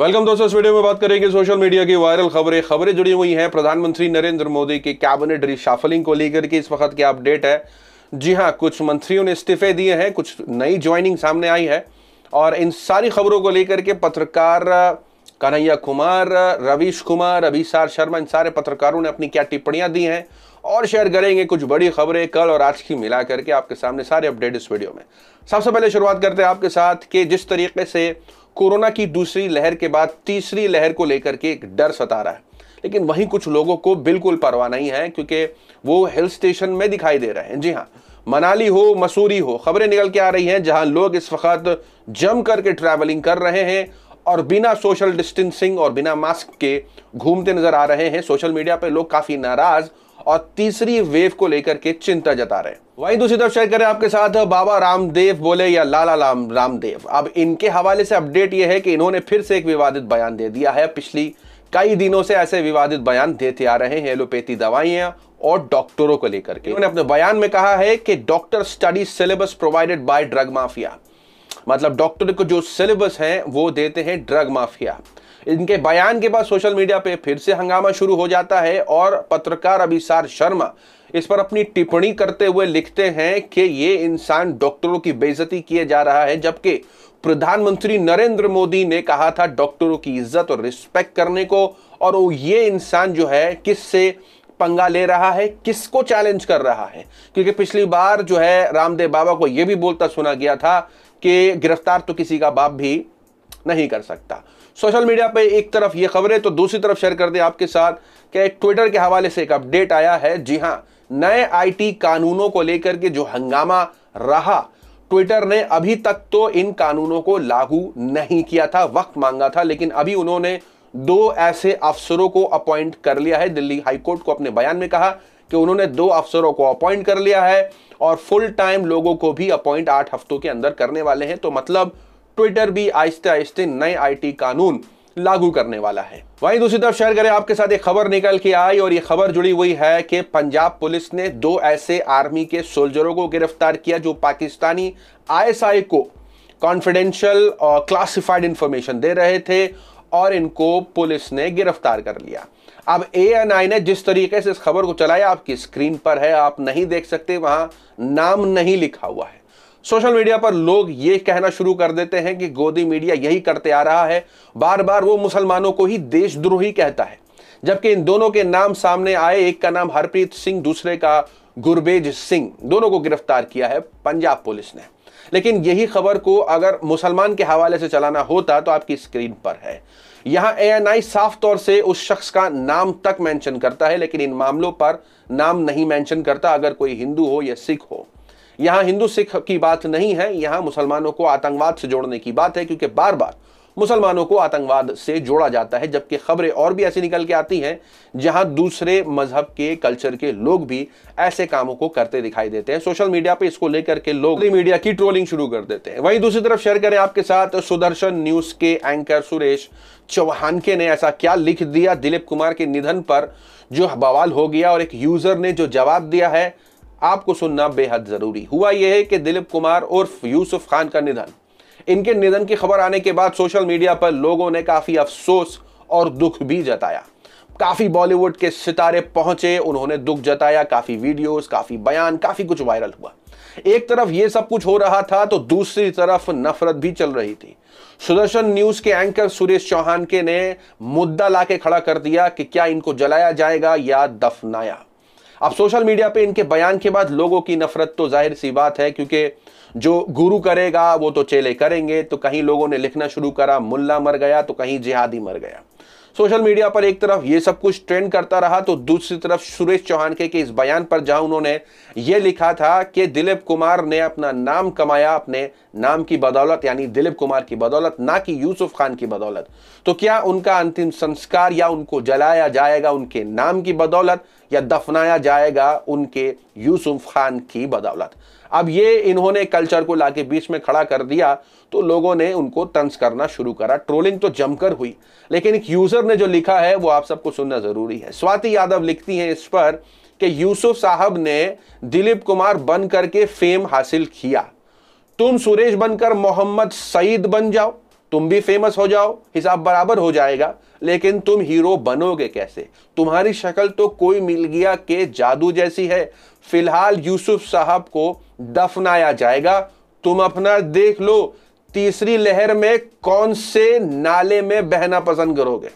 welcome दोस्तों इस video में बात करेंगे सोशल मीडिया की वायरल खबरें खबरें जुड़ी हुई हैं प्रधानमंत्री नरेंद्र मोदी की कैबिनेट रिशाफलिंग को लेकर के इस वक्त की अपडेट है जी हाँ कुछ मंत्रियों ने इस्तीफे दिए हैं कुछ नई ज्वाइनिंग सामने आई है और इन सारी खबरों को लेकर के पत्रकार कन्हैया कुमार रवीश कुमार अभिसार शर्मा इन सारे पत्रकारों ने अपनी क्या टिप्पणियां दी हैं और शेयर करेंगे कुछ बड़ी खबरें कल और आज की मिला करके आपके सामने सारे अपडेट इस वीडियो में सबसे पहले शुरुआत करते हैं आपके साथ कि जिस तरीके से कोरोना की दूसरी लहर के बाद तीसरी लहर को लेकर के एक डर सता रहा है लेकिन वहीं कुछ लोगों को बिल्कुल परवाह नहीं है क्योंकि वो हिल स्टेशन में दिखाई दे रहे हैं जी हाँ मनाली हो मसूरी हो खबरें निकल के आ रही हैं जहां लोग इस वक्त जम करके ट्रैवलिंग कर रहे हैं और बिना सोशल डिस्टेंसिंग और बिना मास्क के घूमते नजर आ रहे हैं सोशल मीडिया पर लोग काफ़ी नाराज़ और तीसरी वेव को लेकर के चिंता जता रहे हैं वहीं दूसरी तरफ शेयर करें आपके साथ बाबा रामदेव बोले या लाला राम रामदेव अब इनके हवाले से अपडेट यह है कि इन्होंने फिर से एक विवादित बयान दे दिया है पिछली कई दिनों से ऐसे विवादित बयान देते आ रहे हैं एलोपैथी दवाइयां और डॉक्टरों को लेकर के उन्होंने अपने बयान में कहा है कि doctor study syllabus provided by drug mafia मतलब डॉक्टर को जो सिलेबस है वो देते हैं ड्रग माफिया इनके बयान के बाद सोशल मीडिया पे फिर से हंगामा शुरू हो जाता है और पत्रकार अभिसार शर्मा इस पर अपनी टिप्पणी करते हुए लिखते हैं कि ये इंसान डॉक्टरों की बेइज्जती किए जा रहा है जबकि प्रधानमंत्री नरेंद्र मोदी ने कहा था डॉक्टरों की इज्जत और रिस्पेक्ट करने को और वो ये इंसान जो है किससे पंगा ले रहा है किसको चैलेंज कर रहा है क्योंकि पिछली बार जो है रामदेव बाबा को यह भी बोलता सुना गया था कि गिरफ्तार तो किसी का बाप भी नहीं कर सकता सोशल मीडिया पे एक तरफ ये खबरें तो दूसरी तरफ शेयर कर दें आपके साथ कि ट्विटर के हवाले से एक अपडेट आया है जी हाँ नए आईटी कानूनों को लेकर के जो हंगामा रहा ट्विटर ने अभी तक तो इन कानूनों को लागू नहीं किया था वक्त मांगा था लेकिन अभी उन्होंने दो ऐसे अफसरों को अपॉइंट कर लिया है दिल्ली हाईकोर्ट को अपने बयान में कहा कि उन्होंने दो अफसरों को अपॉइंट कर लिया है और फुल टाइम लोगों को भी अपॉइंट आठ हफ्तों के अंदर करने वाले हैं तो मतलब ट्विटर भी आहिस्ते आहिस्ते नए आईटी कानून लागू करने वाला है वहीं दूसरी तरफ शेयर करें आपके साथ एक खबर निकल के आई और ये खबर जुड़ी हुई है कि पंजाब पुलिस ने दो ऐसे आर्मी के सोल्जरों को गिरफ्तार किया जो पाकिस्तानी आईएसआई को कॉन्फिडेंशियल और क्लासिफाइड इंफॉर्मेशन दे रहे थे और इनको पुलिस ने गिरफ्तार कर लिया अब ए ने जिस तरीके से इस खबर को चलाया आपकी स्क्रीन पर है आप नहीं देख सकते वहां नाम नहीं लिखा हुआ है सोशल मीडिया पर लोग ये कहना शुरू कर देते हैं कि गोदी मीडिया यही करते आ रहा है बार बार वो मुसलमानों को ही देशद्रोही कहता है जबकि इन दोनों के नाम सामने आए एक का नाम हरप्रीत सिंह दूसरे का गुरबेज सिंह दोनों को गिरफ्तार किया है पंजाब पुलिस ने लेकिन यही खबर को अगर मुसलमान के हवाले से चलाना होता तो आपकी स्क्रीन पर है यहां एएनआई साफ तौर से उस शख्स का नाम तक मेंशन करता है लेकिन इन मामलों पर नाम नहीं मेंशन करता अगर कोई हिंदू हो या सिख हो यहां हिंदू सिख की बात नहीं है यहां मुसलमानों को आतंकवाद से जोड़ने की बात है क्योंकि बार बार मुसलमानों को आतंकवाद से जोड़ा जाता है जबकि खबरें और भी ऐसी निकल के आती हैं जहां दूसरे मजहब के कल्चर के लोग भी ऐसे कामों को करते दिखाई देते हैं सोशल मीडिया पे इसको लेकर के लोग मीडिया की ट्रोलिंग शुरू कर देते हैं वहीं दूसरी तरफ शेयर करें आपके साथ सुदर्शन न्यूज के एंकर सुरेश चौहान के ने ऐसा क्या लिख दिया दिलीप कुमार के निधन पर जो बवाल हो गया और एक यूजर ने जो जवाब दिया है आपको सुनना बेहद ज़रूरी हुआ यह है कि दिलीप कुमार उर्फ यूसुफ खान का निधन इनके निधन की खबर आने के बाद सोशल मीडिया पर लोगों ने काफ़ी अफसोस और दुख भी जताया काफ़ी बॉलीवुड के सितारे पहुंचे उन्होंने दुख जताया काफ़ी वीडियोस काफ़ी बयान काफ़ी कुछ वायरल हुआ एक तरफ यह सब कुछ हो रहा था तो दूसरी तरफ नफरत भी चल रही थी सुदर्शन न्यूज़ के एंकर सुरेश चौहान के ने मुद्दा लाके खड़ा कर दिया कि क्या इनको जलाया जाएगा या दफनाया अब सोशल मीडिया पे इनके बयान के बाद लोगों की नफरत तो जाहिर सी बात है क्योंकि जो गुरु करेगा वो तो चेले करेंगे तो कहीं लोगों ने लिखना शुरू करा मुल्ला मर गया तो कहीं जिहादी मर गया सोशल मीडिया पर एक तरफ ये सब कुछ ट्रेंड करता रहा तो दूसरी तरफ सुरेश चौहान के, के इस बयान पर जहां उन्होंने ये लिखा था कि दिलीप कुमार ने अपना नाम कमाया अपने नाम की बदौलत यानी दिलीप कुमार की बदौलत ना कि यूसुफ खान की बदौलत तो क्या उनका अंतिम संस्कार या उनको जलाया जाएगा उनके नाम की बदौलत या दफनाया जाएगा उनके यूसुफ खान की बदौलत अब ये इन्होंने कल्चर को लाके बीच में खड़ा कर दिया तो लोगों ने उनको तंज करना शुरू करा ट्रोलिंग तो जमकर हुई लेकिन एक यूज़र ने जो लिखा है वो आप सबको सुनना ज़रूरी है स्वाति यादव लिखती हैं इस पर कि यूसुफ साहब ने दिलीप कुमार बन करके फेम हासिल किया तुम सुरेश बनकर मोहम्मद सईद बन जाओ तुम भी फेमस हो जाओ हिसाब बराबर हो जाएगा लेकिन तुम हीरो बनोगे कैसे तुम्हारी शक्ल तो कोई मिल गया के जादू जैसी है फिलहाल यूसुफ साहब को दफनाया जाएगा तुम अपना देख लो तीसरी लहर में कौन से नाले में बहना पसंद करोगे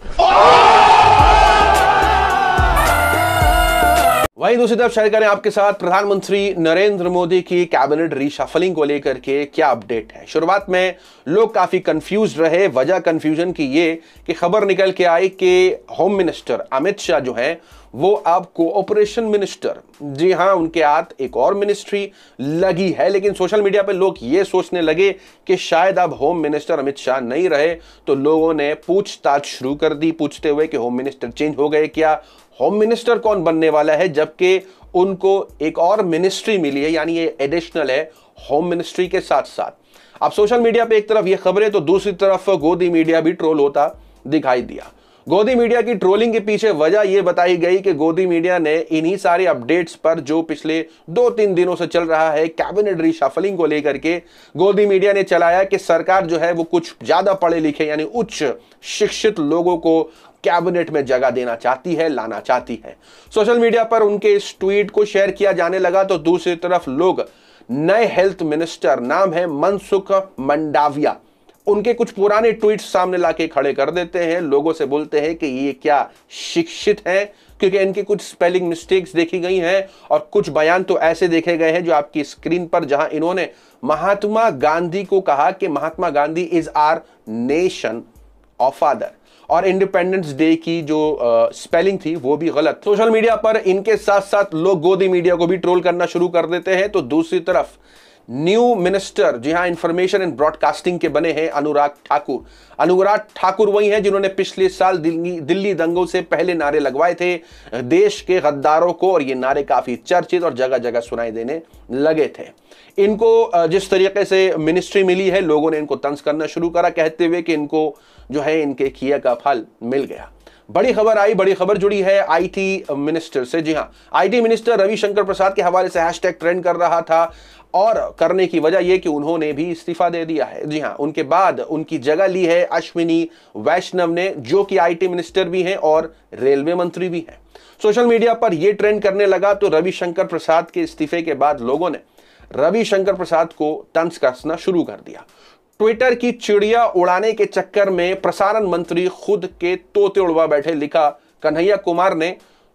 वहीं दूसरी तरफ शेयर करें आपके साथ प्रधानमंत्री नरेंद्र मोदी की कैबिनेट रीशफलिंग को लेकर के क्या अपडेट है शुरुआत में लोग काफी कंफ्यूज रहे वजह कंफ्यूजन की ये कि खबर निकल के आई कि होम मिनिस्टर अमित शाह जो है वो अब कोऑपरेशन मिनिस्टर जी हाँ उनके हाथ एक और मिनिस्ट्री लगी है लेकिन सोशल मीडिया पर लोग ये सोचने लगे कि शायद अब होम मिनिस्टर अमित शाह नहीं रहे तो लोगों ने पूछताछ शुरू कर दी पूछते हुए कि होम मिनिस्टर चेंज हो गए क्या होम मिनिस्टर कौन बनने वाला है जबकि उनको एक और मिनिस्ट्री मिली है यानी ये एडिशनल है होम मिनिस्ट्री के साथ साथ अब सोशल मीडिया पे एक तरफ ये खबरें तो दूसरी तरफ गोदी मीडिया भी ट्रोल होता दिखाई दिया गोदी मीडिया की ट्रोलिंग के पीछे वजह यह बताई गई कि गोदी मीडिया ने इन्हीं सारे अपडेट्स पर जो पिछले दो तीन दिनों से चल रहा है कैबिनेट रिशफलिंग को लेकर के गोदी मीडिया ने चलाया कि सरकार जो है वो कुछ ज्यादा पढ़े लिखे यानी उच्च शिक्षित लोगों को कैबिनेट में जगह देना चाहती है लाना चाहती है सोशल मीडिया पर उनके इस ट्वीट को शेयर किया जाने लगा तो दूसरी तरफ लोग नए हेल्थ मिनिस्टर नाम है मनसुख मंडाविया उनके कुछ पुराने ट्वीट सामने लाके खड़े कर देते हैं लोगों से बोलते हैं कि ये क्या शिक्षित हैं क्योंकि इनके कुछ स्पेलिंग मिस्टेक्स देखी गई हैं और कुछ बयान तो ऐसे देखे गए हैं जो आपकी स्क्रीन पर जहां इन्होंने महात्मा गांधी को कहा कि Mahatma Gandhi is our nation of father और इंडिपेंडेंस डे की जो स्पेलिंग थी वो भी गलत सोशल मीडिया पर इनके साथ साथ लोग गोदी मीडिया को भी ट्रोल करना शुरू कर देते हैं तो दूसरी तरफ न्यू मिनिस्टर जी हाँ इंफॉर्मेशन एंड ब्रॉडकास्टिंग के बने हैं अनुराग ठाकुर अनुराग ठाकुर वही हैं जिन्होंने पिछले साल दिल्ली दिल्ली दंगों से पहले नारे लगवाए थे देश के गद्दारों को और ये नारे काफ़ी चर्चित और जगह जगह सुनाई देने लगे थे इनको जिस तरीके से मिनिस्ट्री मिली है लोगों ने इनको तंज करना शुरू करा कहते हुए कि इनको जो है इनके किया का फल मिल गया बड़ी खबर आई बड़ी खबर जुड़ी है आईटी मिनिस्टर से जी हाँ आईटी मिनिस्टर रविशंकर प्रसाद के हवाले से हैशटैग ट्रेंड कर रहा था और करने की वजह यह कि उन्होंने भी इस्तीफा दे दिया है जी हाँ उनके बाद उनकी जगह ली है अश्विनी वैष्णव ने जो कि आईटी मिनिस्टर भी हैं और रेलवे मंत्री भी हैं सोशल मीडिया पर यह ट्रेंड करने लगा तो रविशंकर प्रसाद के इस्तीफे के बाद लोगों ने रविशंकर प्रसाद को तंज कसना शुरू कर दिया ट्विटर की चिड़िया उड़ाने के चक्कर में प्रसारण मंत्री खुद के तोते उड़वा बैठे लिखा कन्हैया कुमार ने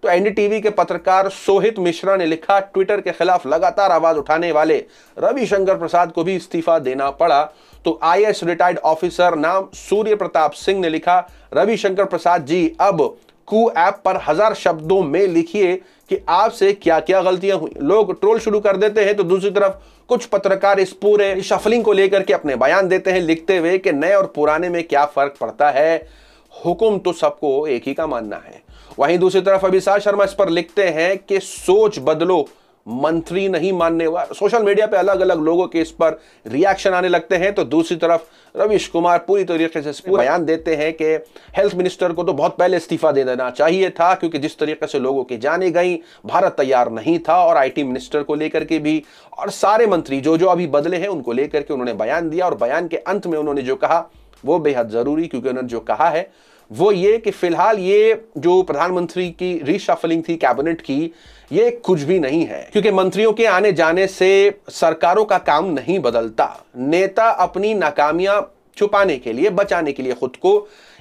तो एनडीटीवी के पत्रकार सोहित मिश्रा ने लिखा ट्विटर के खिलाफ लगातार आवाज उठाने वाले रविशंकर प्रसाद को भी इस्तीफा देना पड़ा तो आई रिटायर्ड ऑफिसर नाम सूर्य प्रताप सिंह ने लिखा रविशंकर प्रसाद जी अब कू ऐप पर हजार शब्दों में लिखिए कि आपसे क्या क्या गलतियां हुई लोग ट्रोल शुरू कर देते हैं तो दूसरी तरफ कुछ पत्रकार इस पूरे शफलिंग को लेकर के अपने बयान देते हैं लिखते हुए कि नए और पुराने में क्या फर्क पड़ता है हुक्म तो सबको एक ही का मानना है वहीं दूसरी तरफ अभिषा शर्मा इस पर लिखते हैं कि सोच बदलो मंत्री नहीं मानने वाला सोशल मीडिया पे अलग अलग लोगों के इस पर रिएक्शन आने लगते हैं तो दूसरी तरफ रविश कुमार पूरी तरीके से बयान देते हैं कि हेल्थ मिनिस्टर को तो बहुत पहले इस्तीफा दे देना चाहिए था क्योंकि जिस तरीके से लोगों की जाने गई भारत तैयार नहीं था और आईटी मिनिस्टर को लेकर के भी और सारे मंत्री जो जो अभी बदले हैं उनको लेकर के उन्होंने बयान दिया और बयान के अंत में उन्होंने जो कहा वो बेहद ज़रूरी क्योंकि उन्होंने जो कहा है वो ये कि फिलहाल ये जो प्रधानमंत्री की रिशफलिंग थी कैबिनेट की ये कुछ भी नहीं है क्योंकि मंत्रियों के आने जाने से सरकारों का काम नहीं बदलता नेता अपनी नाकामियां छुपाने के लिए बचाने के लिए खुद को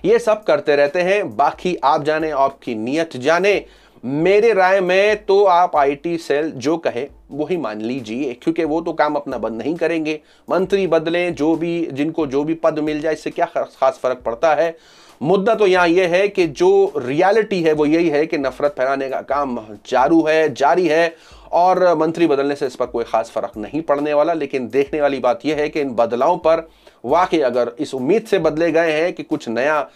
ये सब करते रहते हैं बाकी आप जाने आपकी नीयत जाने मेरे राय में तो आप आईटी सेल जो कहे वो ही मान लीजिए क्योंकि वो तो काम अपना बंद नहीं करेंगे मंत्री बदलें जो भी जिनको जो भी पद मिल जाए इससे क्या खास फर्क पड़ता है मुद्दा तो यहाँ यह है कि जो रियलिटी है वो यही है कि नफरत फैलाने का काम चारू है जारी है और मंत्री बदलने से इस पर कोई खास फर्क नहीं पड़ने वाला लेकिन देखने वाली बात यह है कि इन बदलावों पर वाकई अगर इस उम्मीद से बदले गए हैं कि कुछ नया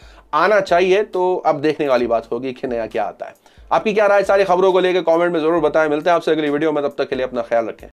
आना चाहिए तो अब देखने वाली बात होगी कि नया क्या आता है आपकी क्या राय सारी खबरों को लेकर कमेंट में जरूर बताएं मिलते हैं आपसे अगली वीडियो में तब तक के लिए अपना ख्याल रखें